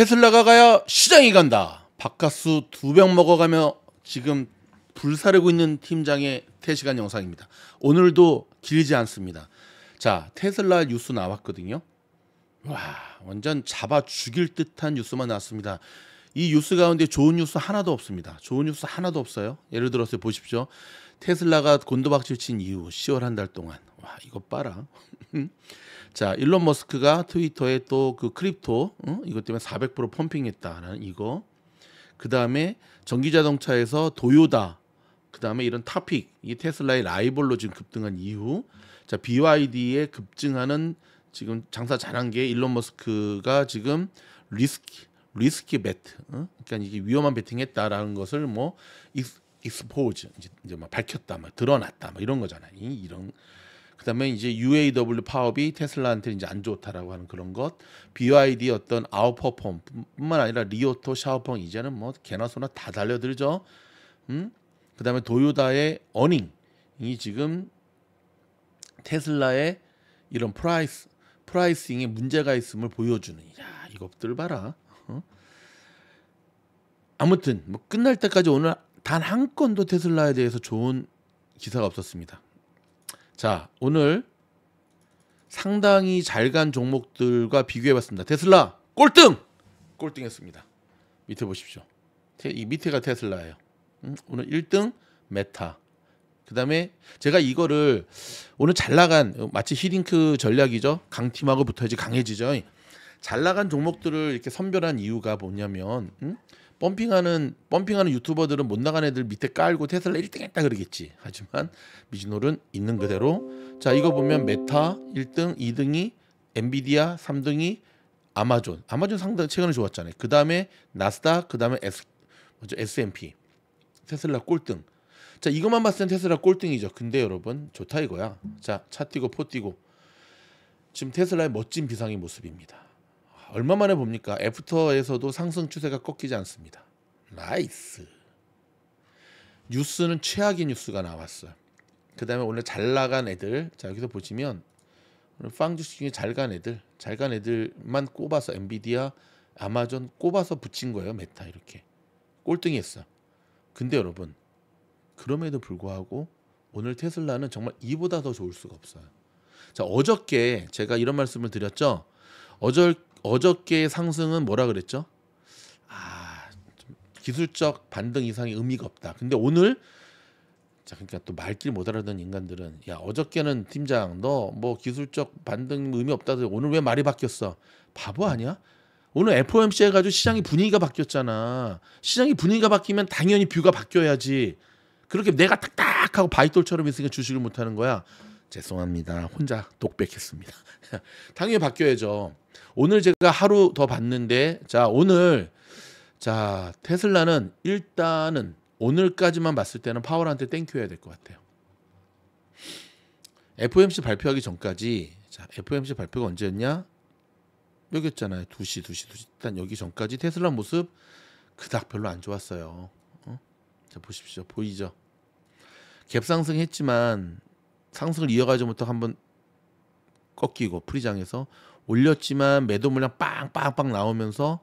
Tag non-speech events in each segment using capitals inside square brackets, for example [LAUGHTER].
테슬라가 가야 시장이 간다. 바카스 두병 먹어가며 지금 불사르고 있는 팀장의 퇴시간 영상입니다. 오늘도 길지 않습니다. 자, 테슬라 뉴스 나왔거든요. 와, 완전 잡아 죽일 듯한 뉴스만 나왔습니다. 이 뉴스 가운데 좋은 뉴스 하나도 없습니다. 좋은 뉴스 하나도 없어요. 예를 들어서 보십시오. 테슬라가 곤도박질 친 이후 10월 한 달 동안 와 이거 봐라. [LAUGHS] 자 일론 머스크가 트위터에 또 그 크립토 응? 이것 때문에 400% 펌핑했다라는 이거. 그 다음에 전기자동차에서 도요다. 그 다음에 이런 타픽 이 테슬라의 라이벌로 지금 급등한 이후 자 BYD에 급증하는 지금 장사 잘한 게 일론 머스크가 지금 리스키 리스키 배트 응? 그러니까 이게 위험한 배팅했다라는 것을 뭐 익스포즈 이제, 이제 막 밝혔다, 막 드러났다, 막 이런 거잖아요. 이런 그다음에 이제 UAW 파업이 테슬라한테 이제 안 좋다라고 하는 그런 것, BYD 어떤 아웃퍼폼뿐만 아니라 리오토, 샤오펑 이제는 뭐 개나 소나 다 달려들죠. 응? 음? 그다음에 도요다의 어닝 이 지금 테슬라의 이런 프라이스 프라이싱에 문제가 있음을 보여주는 야 이것들 봐라. 어? 아무튼 뭐 끝날 때까지 오늘 단 한 건도 테슬라에 대해서 좋은 기사가 없었습니다. 자, 오늘 상당히 잘 간 종목들과 비교해 봤습니다. 테슬라 꼴등! 꼴등했습니다. 밑에 보십시오. 이 밑에가 테슬라예요. 음, 오늘 1등 메타. 그다음에 제가 이거를 오늘 잘 나간 마치 히딩크 전략이죠. 강팀하고 붙어야지 강해지죠. 잘 나간 종목들을 이렇게 선별한 이유가 뭐냐면 음? 펌핑하는 펌핑하는 유튜버들은 못 나간 애들 밑에 깔고 테슬라 1등 했다 그러겠지. 하지만 미진홀은 있는 그대로 자 이거 보면 메타 1등, 2등이 엔비디아, 3등이 아마존. 아마존 상당 최근에 좋았잖아요. 그 다음에 나스닥, 그 다음에 S 뭐죠 S&P 테슬라 꼴등. 자 이것만 봤을 땐 테슬라 꼴등이죠. 근데 여러분 좋다 이거야. 자 차 뛰고 포 뛰고 지금 테슬라의 멋진 비상의 모습입니다. 얼마 만에 봅니까? 애프터에서도 상승 추세가 꺾이지 않습니다. 나이스. 뉴스는 최악의 뉴스가 나왔어요. 그 다음에 오늘 잘 나간 애들, 자 여기서 보시면 오늘 빵 주식 중에 잘 간 애들, 잘 간 애들만 꼽아서 엔비디아, 아마존 꼽아서 붙인 거예요. 메타 이렇게 꼴등이었어. 근데 여러분 그럼에도 불구하고 오늘 테슬라는 정말 이보다 더 좋을 수가 없어요. 자 어저께 제가 이런 말씀을 드렸죠. 어저 어저께 상승은 뭐라 그랬죠? 아, 기술적 반등 이상의 의미가 없다. 근데 오늘 자, 그러니까 또 말길 못 알아듣는 인간들은 야, 어저께는 팀장 너 뭐 기술적 반등 의미 없다더 오늘 왜 말이 바뀌었어? 바보 아니야? 오늘 FOMC 해가지고 시장이 분위기가 바뀌었잖아. 시장이 분위기가 바뀌면 당연히 뷰가 바뀌어야지. 그렇게 내가 딱딱하고 바이돌처럼 있으니까 주식을 못하는 거야. 죄송합니다. 혼자 독백했습니다. [LAUGHS] 당연히 바뀌어야죠. 오늘 제가 하루 더 봤는데 자 오늘 자 테슬라는 일단은 오늘까지만 봤을 때는 파월한테 땡큐 해야 될 것 같아요. FOMC 발표하기 전까지 자 FOMC 발표가 언제였냐? 여기 있잖아요. 2시, 2시, 2시. 일단 여기 전까지 테슬라 모습 그닥 별로 안 좋았어요. 어? 자 보십시오. 보이죠? 갭상승했지만 상승을 이어가지 못하고 한번 꺾이고 프리장에서 올렸지만 매도 물량 빵빵빵 나오면서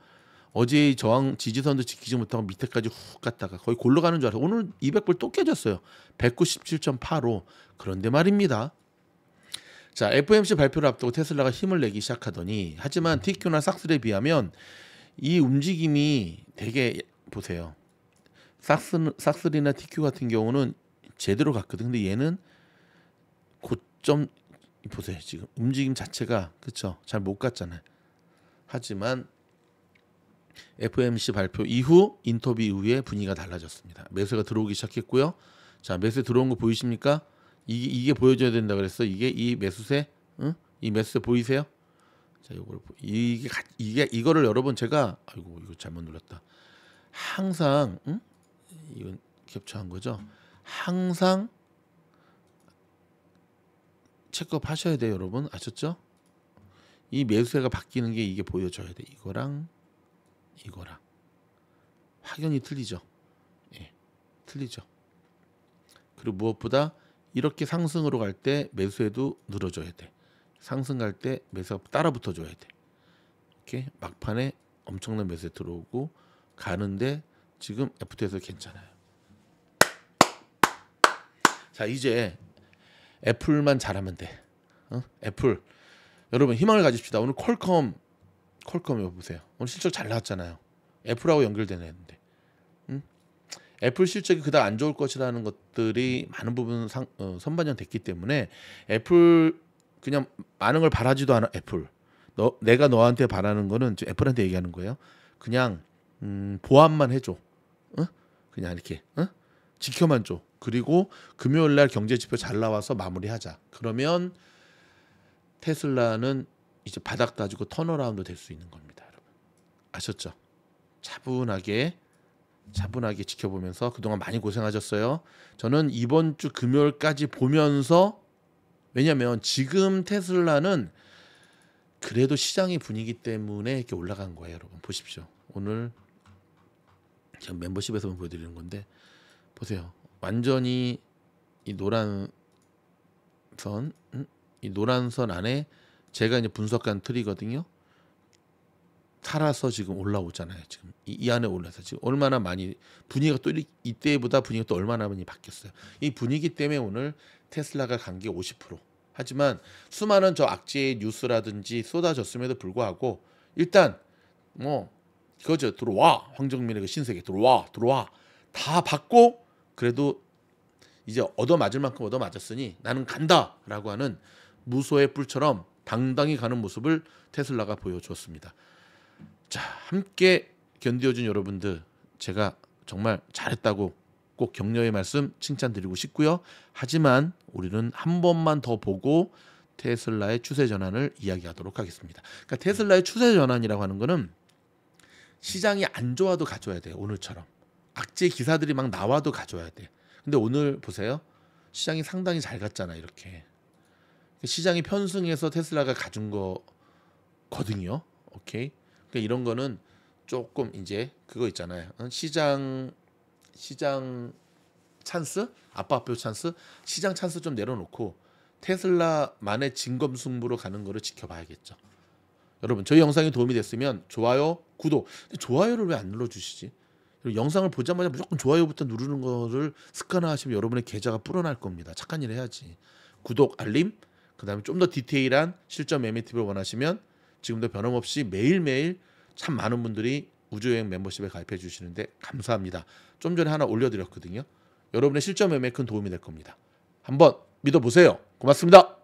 어제 저항 지지선도 지키지 못하고 밑에까지 훅 갔다가 거의 골로 가는 줄 알았어요. 오늘 200불 또 깨졌어요. 197.85. 그런데 말입니다. 자, FOMC 발표를 앞두고 테슬라가 힘을 내기 시작하더니 하지만 TQ나 삭스에 비하면 이 움직임이 되게 보세요. 삭스, 삭스리나 TQ 같은 경우는 제대로 갔거든. 근데 얘는 고점 보세요 지금 움직임 자체가 그쵸 잘못 갔잖아요. 하지만 FMC 발표 이후 인터뷰 이후에 분위기가 달라졌습니다. 매수가 들어오기 시작했고요. 자 매수 들어온 거 보이십니까? 이게, 이게 보여줘야 된다 그랬어. 이게 이 매수세, 응? 이 매수세 보이세요? 자 이걸 이게 이게 이거를 여러분 제가 아이고 이거 잘못 눌렀다. 항상 응? 이건 겹쳐한 거죠. 항상 체크업 하셔야 돼요 여러분 아셨죠? 이 매수세가 바뀌는 게 이게 보여줘야 돼 이거랑 이거랑 확연히 틀리죠 예 틀리죠 그리고 무엇보다 이렇게 상승으로 갈 때 매수에도 늘어줘야 돼 상승 갈 때 매수가 따라 붙어줘야 돼 이렇게 막판에 엄청난 매수에 들어오고 가는데 지금 FT에서 괜찮아요 자 이제 애플만 잘하면 돼. 어? 애플. 여러분 희망을 가집시다. 오늘 퀄컴 퀄컴 이 여보세요. 오늘 실적 잘 나왔잖아요. 애플하고 연결되는데. 응? 애플 실적이 그닥 안 좋을 것이라는 것들이 많은 부분 상, 어, 선반영됐기 때문에 애플 그냥 많은 걸 바라지도 않아 애플. 너 내가 너한테 바라는 거는 애플한테 얘기하는 거예요. 그냥 음, 보안만 해줘. 어? 그냥 이렇게 어? 지켜만 줘. 그리고 금요일 날 경제 지표 잘 나와서 마무리하자. 그러면 테슬라는 이제 바닥 가지고 턴어라운드 될 수 있는 겁니다, 여러분. 아셨죠? 차분하게 차분하게 지켜보면서 그동안 많이 고생하셨어요. 저는 이번 주 금요일까지 보면서 왜냐면 지금 테슬라는 그래도 시장의 분위기 때문에 이렇게 올라간 거예요, 여러분. 보십시오. 오늘 제가 멤버십에서만 보여드리는 건데 보세요. 완전히 이 노란 선, 이 노란 선 안에 제가 이제 분석한 틀이거든요. 살아서 지금 올라오잖아요. 지금 이, 이 안에 올라서 지금 얼마나 많이 분위기가 또 이때보다 분위기또 얼마나 많이 바뀌었어요. 이 분위기 때문에 오늘 테슬라가 간게 50%. 하지만 수많은 저 악재의 뉴스라든지 쏟아졌음에도 불구하고 일단 뭐 그거죠 들어와 황정민의 그 신세계 들어와 들어와 다 받고 그래도 이제 얻어맞을 만큼 얻어맞았으니 나는 간다라고 하는 무소의 뿔처럼 당당히 가는 모습을 테슬라가 보여주었습니다. 자, 함께 견디어준 여러분들 제가 정말 잘했다고 꼭 격려의 말씀 칭찬드리고 싶고요. 하지만 우리는 한 번만 더 보고 테슬라의 추세 전환을 이야기하도록 하겠습니다. 그러니까 테슬라의 추세 전환이라고 하는 것은 시장이 안 좋아도 가져야 돼요. 오늘처럼. 악재 기사들이 막 나와도 가져와야 돼. 근데 오늘 보세요. 시장이 상당히 잘 갔잖아 이렇게. 시장이 편승해서 테슬라가 가준 거거든요. 오케이. 그러니까 이런 거는 조금 이제 그거 있잖아요. 어? 시장 시장 찬스 아빠표 찬스 시장 찬스 좀 내려놓고 테슬라만의 진검승부로 가는 거를 지켜봐야겠죠. 여러분 저희 영상이 도움이 됐으면 좋아요 구독 좋아요를 왜 안 눌러주시지? 그리고 영상을 보자마자 무조건 좋아요부터 누르는 거를 습관화하시면 여러분의 계좌가 불어날 겁니다. 착한 일 해야지. 구독, 알림, 그다음에 좀 더 디테일한 실전 매매 팁을 원하시면 지금도 변함없이 매일매일 참 많은 분들이 우주여행 멤버십에 가입해 주시는데 감사합니다. 좀 전에 하나 올려드렸거든요. 여러분의 실전 매매큰 도움이 될 겁니다. 한번 믿어보세요. 고맙습니다.